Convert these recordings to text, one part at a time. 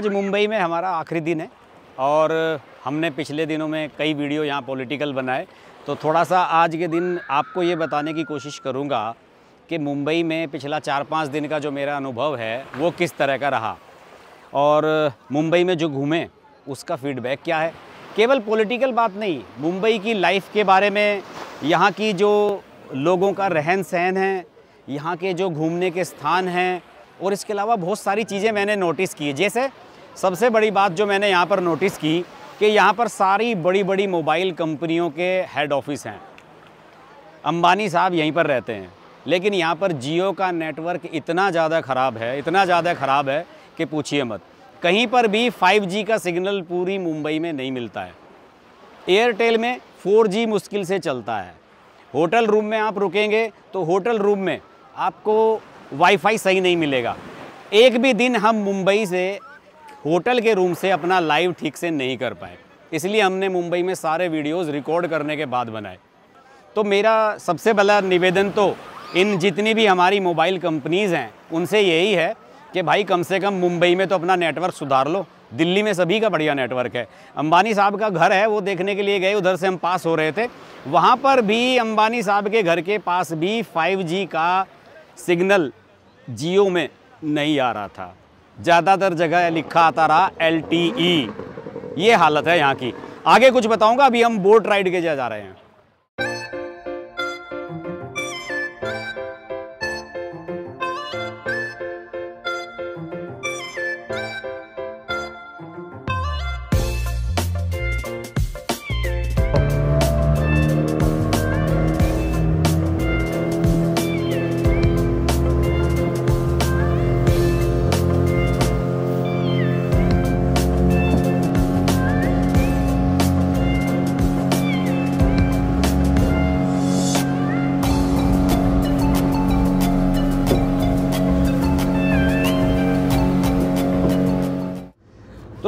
आज मुंबई में हमारा आखिरी दिन है और हमने पिछले दिनों में कई वीडियो यहाँ पॉलिटिकल बनाए तो थोड़ा सा आज के दिन आपको ये बताने की कोशिश करूँगा कि मुंबई में पिछला चार पाँच दिन का जो मेरा अनुभव है वो किस तरह का रहा और मुंबई में जो घूमें उसका फीडबैक क्या है केवल पॉलिटिकल बात नहीं मुंबई की लाइफ के बारे में यहाँ की जो लोगों का रहन सहन है यहाँ के जो घूमने के स्थान हैं और इसके अलावा बहुत सारी चीज़ें मैंने नोटिस की जैसे सबसे बड़ी बात जो मैंने यहाँ पर नोटिस की कि यहाँ पर सारी बड़ी बड़ी मोबाइल कंपनियों के हेड ऑफिस हैं अंबानी साहब यहीं पर रहते हैं लेकिन यहाँ पर जियो का नेटवर्क इतना ज़्यादा ख़राब है इतना ज़्यादा ख़राब है कि पूछिए मत कहीं पर भी 5G का सिग्नल पूरी मुंबई में नहीं मिलता है एयरटेल में 4G मुश्किल से चलता है होटल रूम में आप रुकेंगे तो होटल रूम में आपको वाईफाई सही नहीं मिलेगा एक भी दिन हम मुंबई से होटल के रूम से अपना लाइव ठीक से नहीं कर पाए इसलिए हमने मुंबई में सारे वीडियोस रिकॉर्ड करने के बाद बनाए तो मेरा सबसे पहला निवेदन तो इन जितनी भी हमारी मोबाइल कंपनीज़ हैं उनसे यही है कि भाई कम से कम मुंबई में तो अपना नेटवर्क सुधार लो दिल्ली में सभी का बढ़िया नेटवर्क है अंबानी साहब का घर है वो देखने के लिए गए उधर से हम पास हो रहे थे वहाँ पर भी अंबानी साहब के घर के पास भी 5G का सिग्नल जियो में नहीं आ रहा था ज़्यादातर जगह लिखा आता रहा एल e। ये हालत है यहाँ की आगे कुछ बताऊँगा अभी हम बोट राइड के जा रहे हैं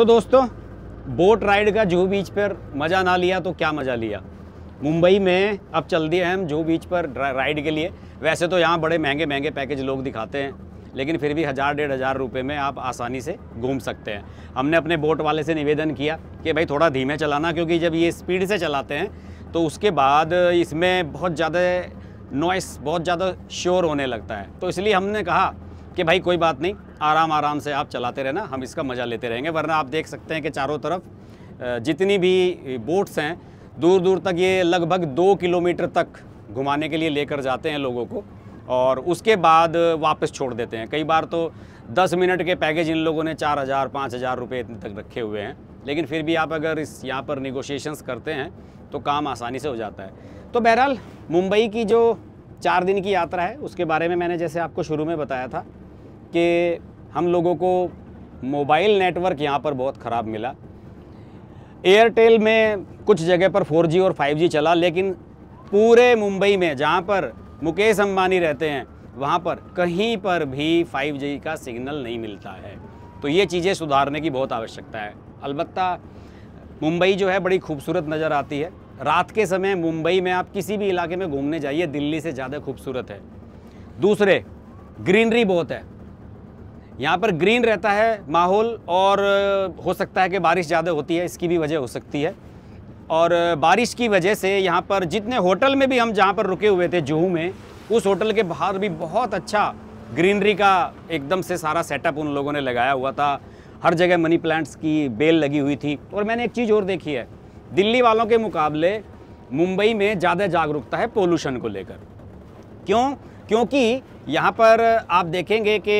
तो दोस्तों बोट राइड का जूहू बीच पर मज़ा ना लिया तो क्या मज़ा लिया मुंबई में अब चल दिए हम जूहू बीच पर राइड के लिए वैसे तो यहाँ बड़े महंगे महंगे पैकेज लोग दिखाते हैं लेकिन फिर भी हज़ार डेढ़ हज़ार रुपये में आप आसानी से घूम सकते हैं हमने अपने बोट वाले से निवेदन किया कि भाई थोड़ा धीमे चलाना क्योंकि जब ये स्पीड से चलाते हैं तो उसके बाद इसमें बहुत ज़्यादा नॉइस बहुत ज़्यादा श्योर होने लगता है तो इसलिए हमने कहा कि भाई कोई बात नहीं आराम आराम से आप चलाते रहना हम इसका मज़ा लेते रहेंगे वरना आप देख सकते हैं कि चारों तरफ जितनी भी बोट्स हैं दूर दूर तक ये लगभग दो किलोमीटर तक घुमाने के लिए लेकर जाते हैं लोगों को और उसके बाद वापस छोड़ देते हैं कई बार तो दस मिनट के पैकेज इन लोगों ने चार हज़ार पाँच हज़ार रुपये इतने तक रखे हुए हैं लेकिन फिर भी आप अगर इस यहाँ पर निगोशिएशंस करते हैं तो काम आसानी से हो जाता है तो बहरहाल मुंबई की जो चार दिन की यात्रा है उसके बारे में मैंने जैसे आपको शुरू में बताया था कि हम लोगों को मोबाइल नेटवर्क यहाँ पर बहुत ख़राब मिला एयरटेल में कुछ जगह पर 4G और 5G चला लेकिन पूरे मुंबई में जहाँ पर मुकेश अंबानी रहते हैं वहाँ पर कहीं पर भी 5G का सिग्नल नहीं मिलता है तो ये चीज़ें सुधारने की बहुत आवश्यकता है अलबत् मुंबई जो है बड़ी खूबसूरत नज़र आती है रात के समय मुंबई में आप किसी भी इलाके में घूमने जाइए दिल्ली से ज़्यादा खूबसूरत है दूसरे ग्रीनरी बहुत है यहाँ पर ग्रीन रहता है माहौल और हो सकता है कि बारिश ज़्यादा होती है इसकी भी वजह हो सकती है और बारिश की वजह से यहाँ पर जितने होटल में भी हम जहाँ पर रुके हुए थे जूहू में उस होटल के बाहर भी बहुत अच्छा ग्रीनरी का एकदम से सारा सेटअप उन लोगों ने लगाया हुआ था हर जगह मनी प्लांट्स की बेल लगी हुई थी और मैंने एक चीज़ और देखी है दिल्ली वालों के मुकाबले मुंबई में ज़्यादा जागरूकता है पोल्यूशन को लेकर क्यों क्योंकि यहाँ पर आप देखेंगे कि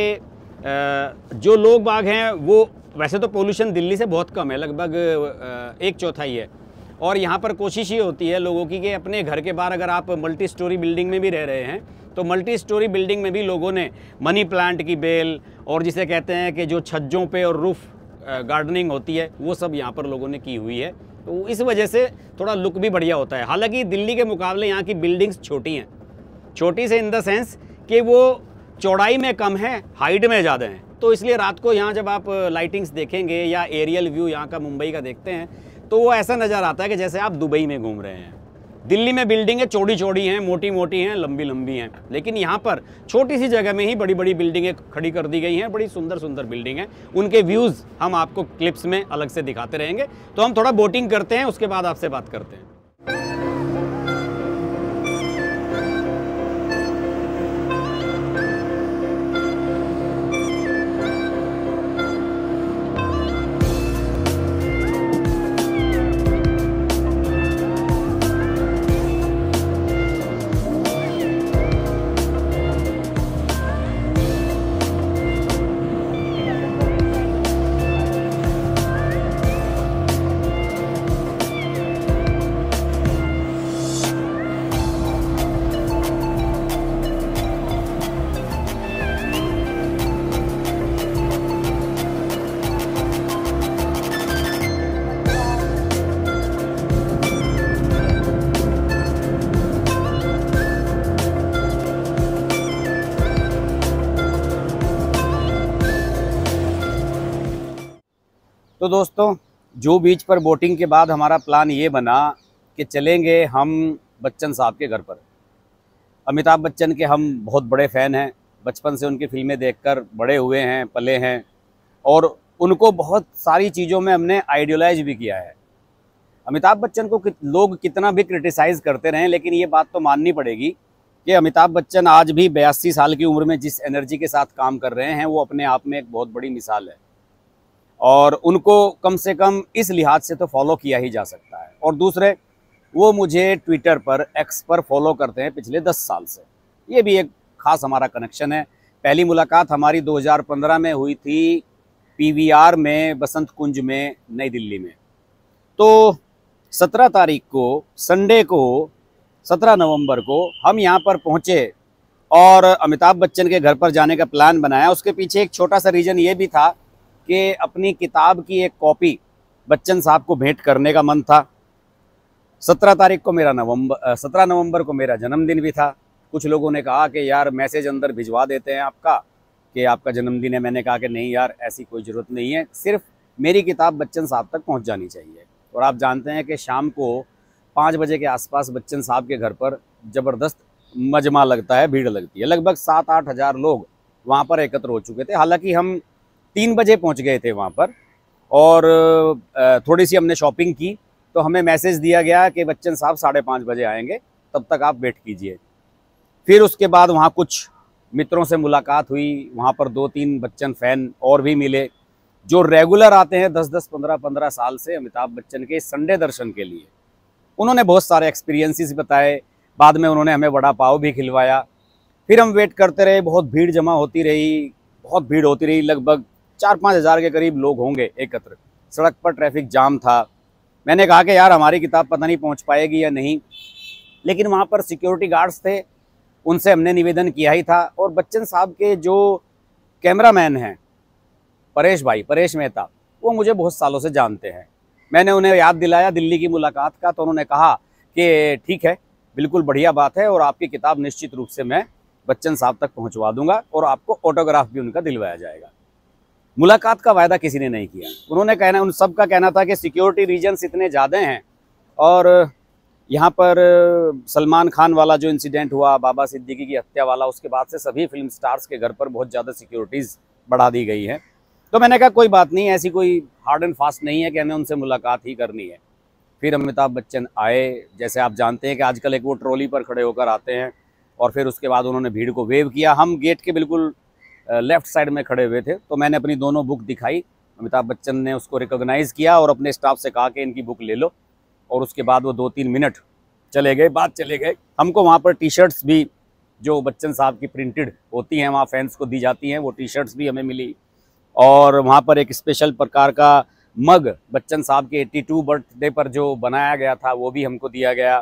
जो लोग बाग हैं वो वैसे तो पोल्यूशन दिल्ली से बहुत कम है लगभग एक चौथाई है और यहाँ पर कोशिश ये होती है लोगों की कि अपने घर के बाहर अगर आप मल्टी स्टोरी बिल्डिंग में भी रह रहे हैं तो मल्टी स्टोरी बिल्डिंग में भी लोगों ने मनी प्लांट की बेल और जिसे कहते हैं कि जो छज्जों पे और रूफ़ गार्डनिंग होती है वो सब यहाँ पर लोगों ने की हुई है तो इस वजह से थोड़ा लुक भी बढ़िया होता है हालांकि दिल्ली के मुकाबले यहाँ की बिल्डिंग्स छोटी हैं छोटी से इन द सेंस कि वो चौड़ाई में कम है हाइट में ज़्यादा है तो इसलिए रात को यहाँ जब आप लाइटिंग्स देखेंगे या एरियल व्यू यहाँ का मुंबई का देखते हैं तो वो ऐसा नज़र आता है कि जैसे आप दुबई में घूम रहे हैं दिल्ली में बिल्डिंगें चौड़ी चौड़ी हैं मोटी मोटी हैं लंबी लंबी हैं लेकिन यहाँ पर छोटी सी जगह में ही बड़ी बड़ी बिल्डिंगें खड़ी कर दी गई हैं बड़ी सुंदर सुंदर बिल्डिंग हैं उनके व्यूज़ हम आपको क्लिप्स में अलग से दिखाते रहेंगे तो हम थोड़ा बोटिंग करते हैं उसके बाद आपसे बात करते हैं दोस्तों जो बीच पर बोटिंग के बाद हमारा प्लान ये बना कि चलेंगे हम बच्चन साहब के घर पर अमिताभ बच्चन के हम बहुत बड़े फ़ैन हैं बचपन से उनकी फ़िल्में देखकर बड़े हुए हैं पले हैं और उनको बहुत सारी चीज़ों में हमने आइडियोलाइज भी किया है अमिताभ बच्चन को कि, लोग कितना भी क्रिटिसाइज़ करते रहें लेकिन ये बात तो माननी पड़ेगी कि अमिताभ बच्चन आज भी बयासी साल की उम्र में जिस एनर्जी के साथ काम कर रहे हैं वो अपने आप में एक बहुत बड़ी मिसाल है और उनको कम से कम इस लिहाज से तो फॉलो किया ही जा सकता है और दूसरे वो मुझे ट्विटर पर एक्स पर फॉलो करते हैं पिछले दस साल से ये भी एक ख़ास हमारा कनेक्शन है पहली मुलाकात हमारी 2015 में हुई थी पीवीआर में बसंत कुंज में नई दिल्ली में तो 17 तारीख को संडे को 17 नवंबर को हम यहाँ पर पहुँचे और अमिताभ बच्चन के घर पर जाने का प्लान बनाया उसके पीछे एक छोटा सा रीज़न ये भी था कि अपनी किताब की एक कॉपी बच्चन साहब को भेंट करने का मन था सत्रह तारीख को मेरा नवंबर सत्रह नवंबर को मेरा जन्मदिन भी था कुछ लोगों ने कहा कि यार मैसेज अंदर भिजवा देते हैं आपका कि आपका जन्मदिन है मैंने कहा कि नहीं यार ऐसी कोई ज़रूरत नहीं है सिर्फ मेरी किताब बच्चन साहब तक पहुंच जानी चाहिए और आप जानते हैं कि शाम को पाँच बजे के आसपास बच्चन साहब के घर पर ज़बरदस्त मजमा लगता है भीड़ लगती है लगभग सात आठ हज़ार लोग वहाँ पर एकत्र हो चुके थे हालांकि हम तीन बजे पहुंच गए थे वहाँ पर और थोड़ी सी हमने शॉपिंग की तो हमें मैसेज दिया गया कि बच्चन साहब साढ़े पाँच बजे आएंगे तब तक आप वेट कीजिए फिर उसके बाद वहाँ कुछ मित्रों से मुलाकात हुई वहाँ पर दो तीन बच्चन फ़ैन और भी मिले जो रेगुलर आते हैं दस दस पंद्रह पंद्रह साल से अमिताभ बच्चन के संडे दर्शन के लिए उन्होंने बहुत सारे एक्सपीरियंसिस बताए बाद में उन्होंने हमें वड़ा पाव भी खिलवाया फिर हम वेट करते रहे बहुत भीड़ जमा होती रही बहुत भीड़ होती रही लगभग चार पाँच हज़ार के करीब लोग होंगे एकत्र सड़क पर ट्रैफिक जाम था मैंने कहा कि यार हमारी किताब पता नहीं पहुंच पाएगी या नहीं लेकिन वहाँ पर सिक्योरिटी गार्ड्स थे उनसे हमने निवेदन किया ही था और बच्चन साहब के जो कैमरा मैन हैं परेश भाई परेश मेहता वो मुझे बहुत सालों से जानते हैं मैंने उन्हें याद दिलाया दिल्ली की मुलाकात का तो उन्होंने कहा कि ठीक है बिल्कुल बढ़िया बात है और आपकी किताब निश्चित रूप से मैं बच्चन साहब तक पहुंचवा दूंगा और आपको ऑटोग्राफ भी उनका दिलवाया जाएगा मुलाकात का वायदा किसी ने नहीं किया उन्होंने कहना उन सब का कहना था कि सिक्योरिटी रीजन्स इतने ज़्यादा हैं और यहाँ पर सलमान खान वाला जो इंसिडेंट हुआ बाबा सिद्दीकी की हत्या वाला उसके बाद से सभी फिल्म स्टार्स के घर पर बहुत ज़्यादा सिक्योरिटीज़ बढ़ा दी गई है तो मैंने कहा कोई बात नहीं ऐसी कोई हार्ड एंड फास्ट नहीं है कि हमें उनसे मुलाकात ही करनी है फिर अमिताभ बच्चन आए जैसे आप जानते हैं कि आजकल एक वो ट्रॉली पर खड़े होकर आते हैं और फिर उसके बाद उन्होंने भीड़ को वेव किया हम गेट के बिल्कुल लेफ्ट साइड में खड़े हुए थे तो मैंने अपनी दोनों बुक दिखाई अमिताभ बच्चन ने उसको रिकोगनाइज़ किया और अपने स्टाफ से कहा कि इनकी बुक ले लो और उसके बाद वो दो तीन मिनट चले गए बाद चले गए हमको वहाँ पर टी शर्ट्स भी जो बच्चन साहब की प्रिंटेड होती हैं वहाँ फैंस को दी जाती हैं वो टी शर्ट्स भी हमें मिली और वहाँ पर एक स्पेशल प्रकार का मग बच्चन साहब के 82 बर्थडे पर जो बनाया गया था वो भी हमको दिया गया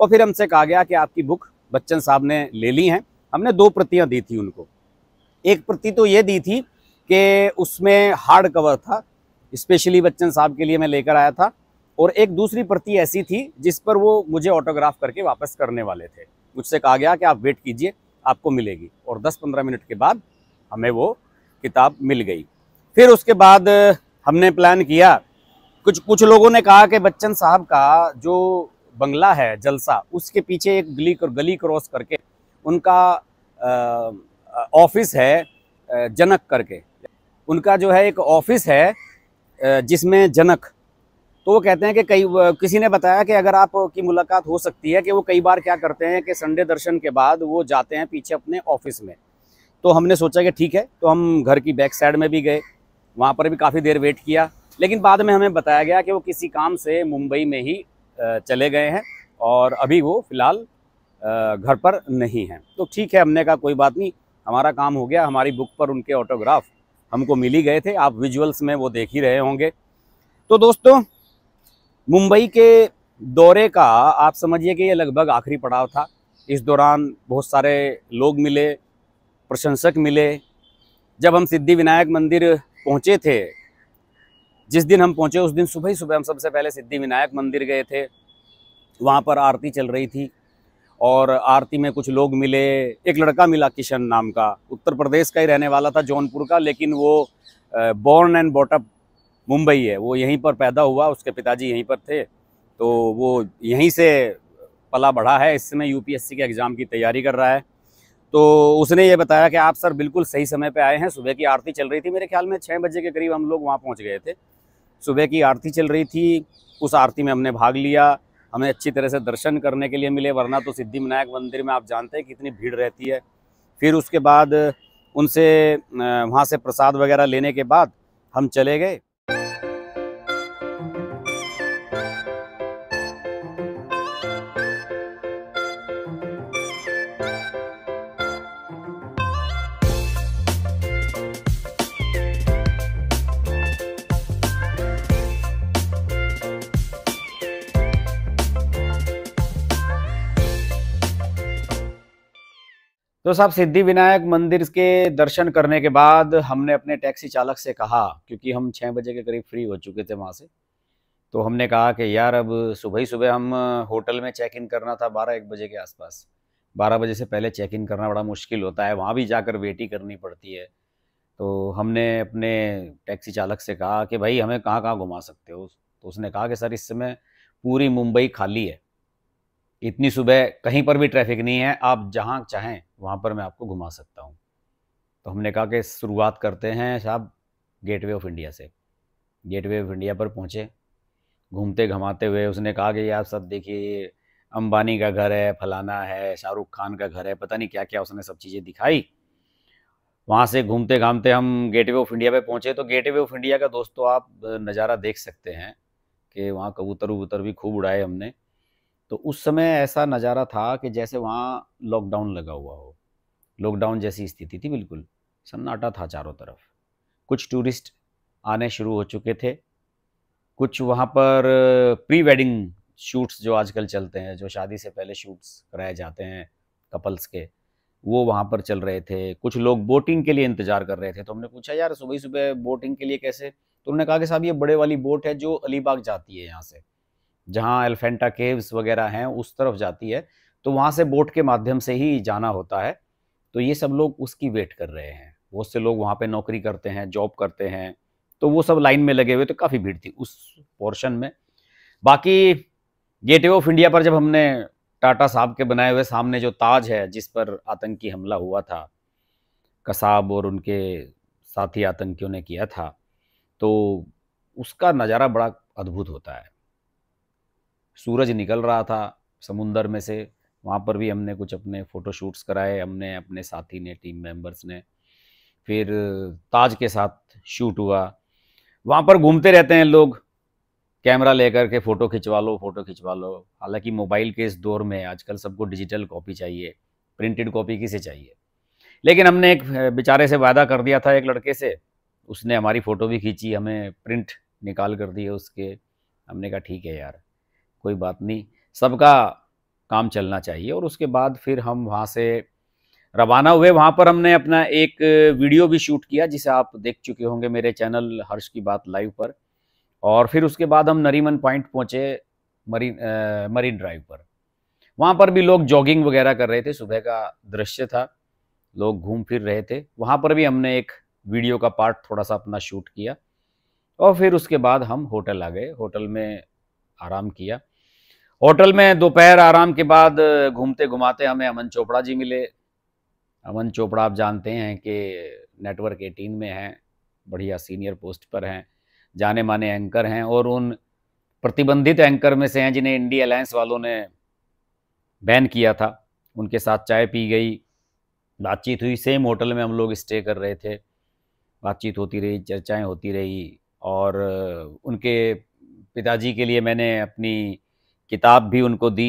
और फिर हमसे कहा गया कि आपकी बुक बच्चन साहब ने ले ली हैं हमने दो प्रतियाँ दी थी उनको एक प्रति तो ये दी थी कि उसमें हार्ड कवर था स्पेशली बच्चन साहब के लिए मैं लेकर आया था और एक दूसरी प्रति ऐसी थी जिस पर वो मुझे ऑटोग्राफ करके वापस करने वाले थे मुझसे कहा गया कि आप वेट कीजिए आपको मिलेगी और 10-15 मिनट के बाद हमें वो किताब मिल गई फिर उसके बाद हमने प्लान किया कुछ कुछ लोगों ने कहा कि बच्चन साहब का जो बंगला है जलसा उसके पीछे एक गली गली क्रॉस करके उनका आ, ऑफिस है जनक करके उनका जो है एक ऑफिस है जिसमें जनक तो वो कहते हैं कि कई किसी ने बताया कि अगर आपकी मुलाकात हो सकती है कि वो कई बार क्या करते हैं कि संडे दर्शन के बाद वो जाते हैं पीछे अपने ऑफिस में तो हमने सोचा कि ठीक है तो हम घर की बैक साइड में भी गए वहाँ पर भी काफ़ी देर वेट किया लेकिन बाद में हमें बताया गया कि वो किसी काम से मुंबई में ही चले गए हैं और अभी वो फ़िलहाल घर पर नहीं हैं तो ठीक है हमने कहा कोई बात नहीं हमारा काम हो गया हमारी बुक पर उनके ऑटोग्राफ हमको मिल ही गए थे आप विजुअल्स में वो देख ही रहे होंगे तो दोस्तों मुंबई के दौरे का आप समझिए कि ये लगभग आखिरी पड़ाव था इस दौरान बहुत सारे लोग मिले प्रशंसक मिले जब हम सिद्धि विनायक मंदिर पहुँचे थे जिस दिन हम पहुँचे उस दिन सुबह ही सुबह हम सबसे पहले सिद्धि विनायक मंदिर गए थे वहाँ पर आरती चल रही थी और आरती में कुछ लोग मिले एक लड़का मिला किशन नाम का उत्तर प्रदेश का ही रहने वाला था जौनपुर का लेकिन वो बॉर्न एंड बॉटअप मुंबई है वो यहीं पर पैदा हुआ उसके पिताजी यहीं पर थे तो वो यहीं से पला बढ़ा है इस समय यूपीएससी के एग्ज़ाम की तैयारी कर रहा है तो उसने ये बताया कि आप सर बिल्कुल सही समय पे आए हैं सुबह की आरती चल रही थी मेरे ख्याल में छः बजे के करीब हम लोग वहाँ पहुँच गए थे सुबह की आरती चल रही थी उस आरती में हमने भाग लिया हमें अच्छी तरह से दर्शन करने के लिए मिले वरना तो सिद्धि विनायक मंदिर में आप जानते हैं कितनी भीड़ रहती है फिर उसके बाद उनसे वहाँ से प्रसाद वगैरह लेने के बाद हम चले गए तो साहब सिद्धि विनायक मंदिर के दर्शन करने के बाद हमने अपने टैक्सी चालक से कहा क्योंकि हम छः बजे के करीब फ्री हो चुके थे वहाँ से तो हमने कहा कि यार अब सुबह ही सुबह हम होटल में चेक इन करना था बारह एक बजे के आसपास बारह बजे से पहले चेक इन करना बड़ा मुश्किल होता है वहाँ भी जाकर वेट ही करनी पड़ती है तो हमने अपने टैक्सी चालक से कहा कि भाई हमें कहाँ कहाँ घुमा सकते हो तो उसने कहा कि सर इस समय पूरी मुंबई खाली है इतनी सुबह कहीं पर भी ट्रैफिक नहीं है आप जहाँ चाहें वहाँ पर मैं आपको घुमा सकता हूँ तो हमने कहा कि शुरुआत करते हैं साहब गेटवे ऑफ इंडिया से गेटवे ऑफ इंडिया पर पहुँचे घूमते घमाते हुए उसने कहा कि यार सब देखिए अंबानी का घर है फलाना है शाहरुख खान का घर है पता नहीं क्या क्या उसने सब चीज़ें दिखाई वहाँ से घूमते घामते हम गेटवे ऑफ इंडिया पे पहुँचे तो गेटवे ऑफ इंडिया का दोस्तों आप नज़ारा देख सकते हैं कि वहाँ कबूतर वबूतर भी खूब उड़ाए हमने तो उस समय ऐसा नज़ारा था कि जैसे वहाँ लॉकडाउन लगा हुआ हो लॉकडाउन जैसी स्थिति थी बिल्कुल सन्नाटा था चारों तरफ कुछ टूरिस्ट आने शुरू हो चुके थे कुछ वहाँ पर प्री वेडिंग शूट्स जो आजकल चलते हैं जो शादी से पहले शूट्स कराए जाते हैं कपल्स के वो वहाँ पर चल रहे थे कुछ लोग बोटिंग के लिए इंतज़ार कर रहे थे तो हमने पूछा यार सुबह सुबह बोटिंग के लिए कैसे तो उन्होंने कहा कि साहब ये बड़े वाली बोट है जो अलीबाग जाती है यहाँ से जहाँ एलिफेंटा केव्स वगैरह हैं उस तरफ जाती है तो वहाँ से बोट के माध्यम से ही जाना होता है तो ये सब लोग उसकी वेट कर रहे हैं बहुत से लोग वहाँ पे नौकरी करते हैं जॉब करते हैं तो वो सब लाइन में लगे हुए तो काफ़ी भीड़ थी उस पोर्शन में बाकी गेट ऑफ इंडिया पर जब हमने टाटा साहब के बनाए हुए सामने जो ताज है जिस पर आतंकी हमला हुआ था कसाब और उनके साथी आतंकियों ने किया था तो उसका नज़ारा बड़ा अद्भुत होता है सूरज निकल रहा था समुंदर में से वहाँ पर भी हमने कुछ अपने फ़ोटोशूट्स कराए हमने अपने साथी ने टीम मेंबर्स ने फिर ताज के साथ शूट हुआ वहाँ पर घूमते रहते हैं लोग कैमरा लेकर के फ़ोटो खिंचवा लो फ़ोटो खिंचवा लो हालांकि मोबाइल के इस दौर में आजकल सबको डिजिटल कॉपी चाहिए प्रिंटेड कॉपी किसे चाहिए लेकिन हमने एक बेचारे से वादा कर दिया था एक लड़के से उसने हमारी फ़ोटो भी खींची हमें प्रिंट निकाल कर दिए उसके हमने कहा ठीक है यार कोई बात नहीं सबका काम चलना चाहिए और उसके बाद फिर हम वहाँ से रवाना हुए वहाँ पर हमने अपना एक वीडियो भी शूट किया जिसे आप देख चुके होंगे मेरे चैनल हर्ष की बात लाइव पर और फिर उसके बाद हम नरीमन पॉइंट पहुँचे मरीन आ, मरीन ड्राइव पर वहाँ पर भी लोग जॉगिंग वगैरह कर रहे थे सुबह का दृश्य था लोग घूम फिर रहे थे वहाँ पर भी हमने एक वीडियो का पार्ट थोड़ा सा अपना शूट किया और फिर उसके बाद हम होटल आ गए होटल में आराम किया होटल में दोपहर आराम के बाद घूमते घुमाते हमें अमन चोपड़ा जी मिले अमन चोपड़ा आप जानते हैं कि नेटवर्क एटीन में हैं बढ़िया सीनियर पोस्ट पर हैं जाने माने एंकर हैं और उन प्रतिबंधित एंकर में से हैं जिन्हें इंडिया अलायंस वालों ने बैन किया था उनके साथ चाय पी गई बातचीत हुई सेम होटल में हम लोग स्टे कर रहे थे बातचीत होती रही चर्चाएं होती रही और उनके पिताजी के लिए मैंने अपनी किताब भी उनको दी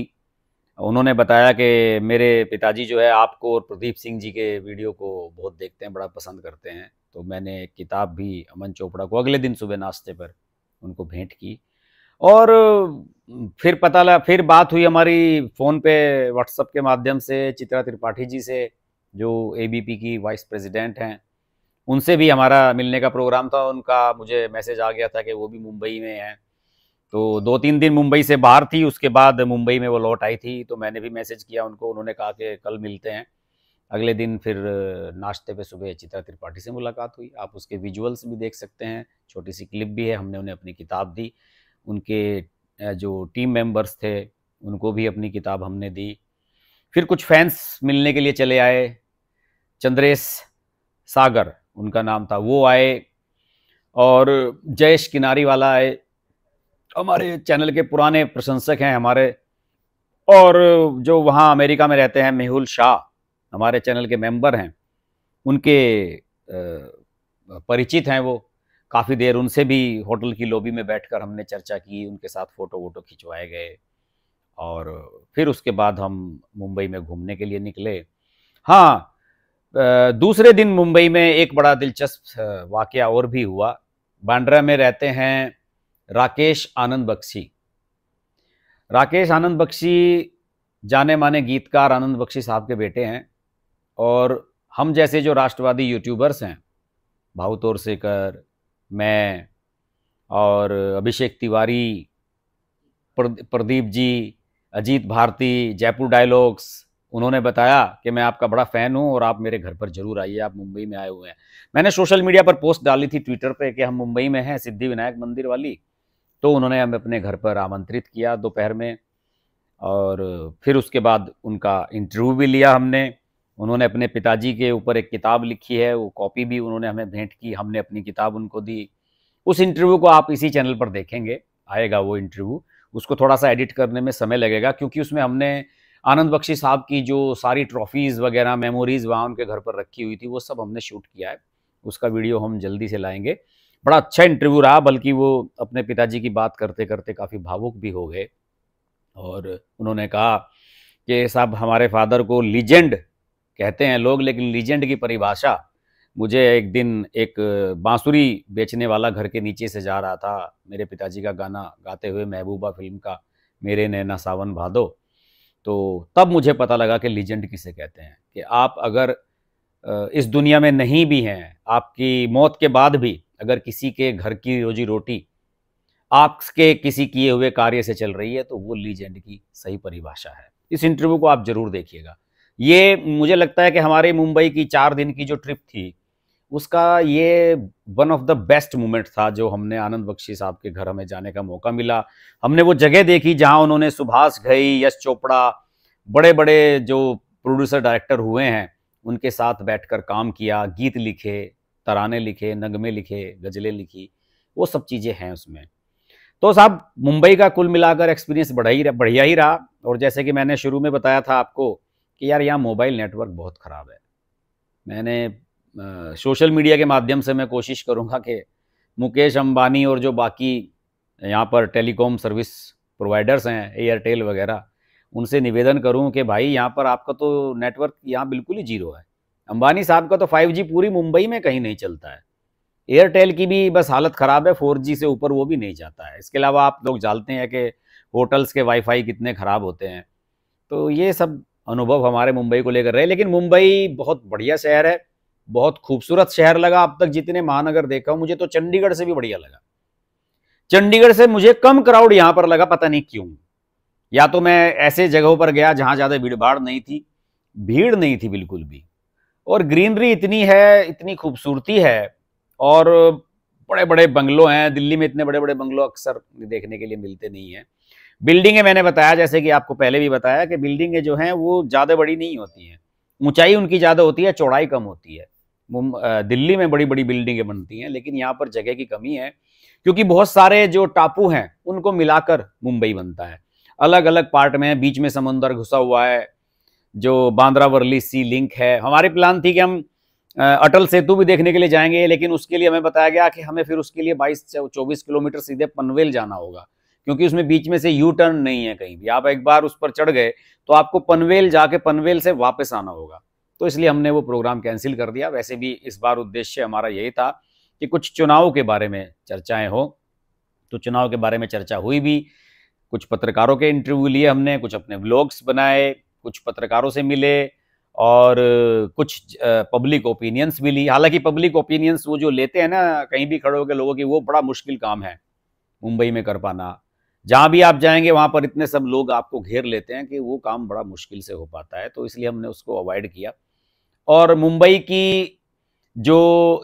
उन्होंने बताया कि मेरे पिताजी जो है आपको और प्रदीप सिंह जी के वीडियो को बहुत देखते हैं बड़ा पसंद करते हैं तो मैंने किताब भी अमन चोपड़ा को अगले दिन सुबह नाश्ते पर उनको भेंट की और फिर पता लगा फिर बात हुई हमारी फ़ोन पे व्हाट्सअप के माध्यम से चित्रा त्रिपाठी जी से जो ए की वाइस प्रेसिडेंट हैं उनसे भी हमारा मिलने का प्रोग्राम था उनका मुझे मैसेज आ गया था कि वो भी मुंबई में हैं तो दो तीन दिन मुंबई से बाहर थी उसके बाद मुंबई में वो लौट आई थी तो मैंने भी मैसेज किया उनको उन्होंने कहा कि कल मिलते हैं अगले दिन फिर नाश्ते पे सुबह चित्रा त्रिपाठी से मुलाकात हुई आप उसके विजुअल्स भी देख सकते हैं छोटी सी क्लिप भी है हमने उन्हें अपनी किताब दी उनके जो टीम मेंबर्स थे उनको भी अपनी किताब हमने दी फिर कुछ फैंस मिलने के लिए चले आए चंद्रेश सागर उनका नाम था वो आए और जयेश किनारी वाला आए हमारे चैनल के पुराने प्रशंसक हैं हमारे और जो वहाँ अमेरिका में रहते हैं मेहुल शाह हमारे चैनल के मेंबर हैं उनके परिचित हैं वो काफ़ी देर उनसे भी होटल की लॉबी में बैठकर हमने चर्चा की उनके साथ फ़ोटो वोटो खिंचवाए गए और फिर उसके बाद हम मुंबई में घूमने के लिए निकले हाँ दूसरे दिन मुंबई में एक बड़ा दिलचस्प वाक़ और भी हुआ बांड्रा में रहते हैं राकेश आनंद बख्शी राकेश आनंद बख्शी जाने माने गीतकार आनंद बख्शी साहब के बेटे हैं और हम जैसे जो राष्ट्रवादी यूट्यूबर्स हैं भाऊ तोरसेकर मैं और अभिषेक तिवारी प्रदीप जी अजीत भारती जयपुर डायलॉग्स उन्होंने बताया कि मैं आपका बड़ा फ़ैन हूं और आप मेरे घर पर जरूर आइए आप मुंबई में आए हुए हैं मैंने सोशल मीडिया पर पोस्ट डाली थी ट्विटर पे कि हम मुंबई में हैं सिद्धि विनायक मंदिर वाली तो उन्होंने हमें अपने घर पर आमंत्रित किया दोपहर में और फिर उसके बाद उनका इंटरव्यू भी लिया हमने उन्होंने अपने पिताजी के ऊपर एक किताब लिखी है वो कॉपी भी उन्होंने हमें भेंट की हमने अपनी किताब उनको दी उस इंटरव्यू को आप इसी चैनल पर देखेंगे आएगा वो इंटरव्यू उसको थोड़ा सा एडिट करने में समय लगेगा क्योंकि उसमें हमने आनंद बख्शी साहब की जो सारी ट्रॉफीज़ वगैरह मेमोरीज़ वहाँ उनके घर पर रखी हुई थी वो सब हमने शूट किया है उसका वीडियो हम जल्दी से लाएंगे बड़ा अच्छा इंटरव्यू रहा बल्कि वो अपने पिताजी की बात करते करते काफ़ी भावुक भी हो गए और उन्होंने कहा कि साहब हमारे फादर को लीजेंड कहते हैं लोग लेकिन लीजेंड की परिभाषा मुझे एक दिन एक बांसुरी बेचने वाला घर के नीचे से जा रहा था मेरे पिताजी का गाना गाते हुए महबूबा फिल्म का मेरे नैना सावन भादो तो तब मुझे पता लगा कि लीजेंड किसे कहते हैं कि आप अगर इस दुनिया में नहीं भी हैं आपकी मौत के बाद भी अगर किसी के घर की रोजी रोटी आपके किसी किए हुए कार्य से चल रही है तो वो लीजेंड की सही परिभाषा है इस इंटरव्यू को आप जरूर देखिएगा ये मुझे लगता है कि हमारे मुंबई की चार दिन की जो ट्रिप थी उसका ये one of the best moment था जो हमने आनंद बख्शी साहब के घर हमें जाने का मौका मिला हमने वो जगह देखी जहां उन्होंने सुभाष घई यश चोपड़ा बड़े बड़े जो प्रोड्यूसर डायरेक्टर हुए हैं उनके साथ बैठकर काम किया गीत लिखे तराने लिखे नगमे लिखे गज़लें लिखी वो सब चीज़ें हैं उसमें तो साहब मुंबई का कुल मिलाकर एक्सपीरियंस बढ़ा ही बढ़िया ही रहा और जैसे कि मैंने शुरू में बताया था आपको कि यार यहाँ मोबाइल नेटवर्क बहुत ख़राब है मैंने आ, सोशल मीडिया के माध्यम से मैं कोशिश करूँगा कि मुकेश अंबानी और जो बाकी यहाँ पर टेलीकॉम सर्विस प्रोवाइडर्स हैं एयरटेल वगैरह उनसे निवेदन करूँ कि भाई यहाँ पर आपका तो नेटवर्क यहाँ बिल्कुल ही जीरो है अंबानी साहब का तो 5G पूरी मुंबई में कहीं नहीं चलता है एयरटेल की भी बस हालत ख़राब है 4G से ऊपर वो भी नहीं जाता है इसके अलावा आप लोग जानते हैं कि होटल्स के वाईफाई कितने ख़राब होते हैं तो ये सब अनुभव हमारे मुंबई को लेकर रहे लेकिन मुंबई बहुत बढ़िया शहर है बहुत खूबसूरत शहर लगा अब तक जितने महानगर देखा हूँ मुझे तो चंडीगढ़ से भी बढ़िया लगा चंडीगढ़ से मुझे कम क्राउड यहाँ पर लगा पता नहीं क्यों या तो मैं ऐसे जगहों पर गया जहाँ ज़्यादा भीड़ भाड़ नहीं थी भीड़ नहीं थी बिल्कुल भी और ग्रीनरी इतनी है इतनी खूबसूरती है और बड़े बड़े बंगलों हैं दिल्ली में इतने बड़े बड़े बंगलों अक्सर देखने के लिए मिलते नहीं हैं बिल्डिंगें मैंने बताया जैसे कि आपको पहले भी बताया कि बिल्डिंगें जो हैं वो ज़्यादा बड़ी नहीं होती हैं ऊंचाई उनकी ज़्यादा होती है चौड़ाई कम होती है दिल्ली में बड़ी बड़ी बिल्डिंगें बनती हैं लेकिन यहाँ पर जगह की कमी है क्योंकि बहुत सारे जो टापू हैं उनको मिलाकर मुंबई बनता है अलग अलग पार्ट में बीच में समंदर घुसा हुआ है जो बांद्रा वर्ली सी लिंक है हमारी प्लान थी कि हम अटल सेतु भी देखने के लिए जाएंगे लेकिन उसके लिए हमें बताया गया कि हमें फिर उसके लिए 22 चौबीस किलोमीटर सीधे पनवेल जाना होगा क्योंकि उसमें बीच में से यू टर्न नहीं है कहीं भी आप एक बार उस पर चढ़ गए तो आपको पनवेल जाके पनवेल से वापस आना होगा तो इसलिए हमने वो प्रोग्राम कैंसिल कर दिया वैसे भी इस बार उद्देश्य हमारा यही था कि कुछ चुनाव के बारे में चर्चाएं हो तो चुनाव के बारे में चर्चा हुई भी कुछ पत्रकारों के इंटरव्यू लिए हमने कुछ अपने ब्लॉग्स बनाए कुछ पत्रकारों से मिले और कुछ पब्लिक ओपिनियंस भी ली हालांकि पब्लिक ओपिनियंस वो जो लेते हैं ना कहीं भी खड़े होकर लोगों की वो बड़ा मुश्किल काम है मुंबई में कर पाना जहाँ भी आप जाएंगे वहाँ पर इतने सब लोग आपको घेर लेते हैं कि वो काम बड़ा मुश्किल से हो पाता है तो इसलिए हमने उसको अवॉइड किया और मुंबई की जो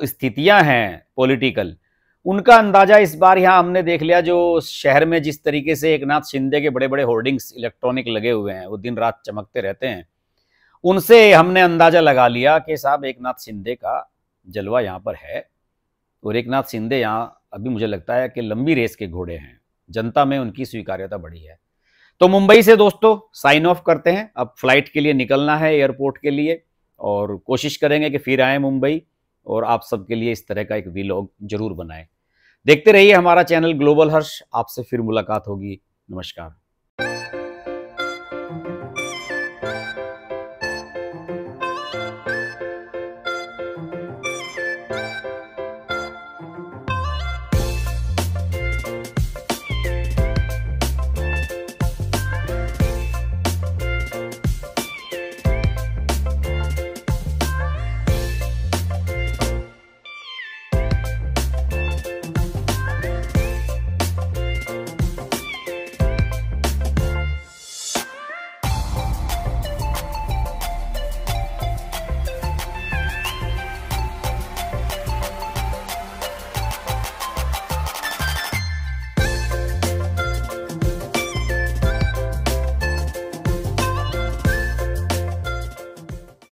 स्थितियाँ हैं पॉलिटिकल उनका अंदाजा इस बार यहाँ हमने देख लिया जो शहर में जिस तरीके से एक नाथ शिंदे के बड़े बड़े होर्डिंग्स इलेक्ट्रॉनिक लगे हुए हैं वो दिन रात चमकते रहते हैं उनसे हमने अंदाजा लगा लिया कि साहब एक नाथ शिंदे का जलवा यहाँ पर है और एक नाथ शिंदे यहाँ अभी मुझे लगता है कि लंबी रेस के घोड़े हैं जनता में उनकी स्वीकार्यता बढ़ी है तो मुंबई से दोस्तों साइन ऑफ करते हैं अब फ्लाइट के लिए निकलना है एयरपोर्ट के लिए और कोशिश करेंगे कि फिर आए मुंबई और आप सबके लिए इस तरह का एक वीलॉग जरूर बनाएं देखते रहिए हमारा चैनल ग्लोबल हर्ष आपसे फिर मुलाकात होगी नमस्कार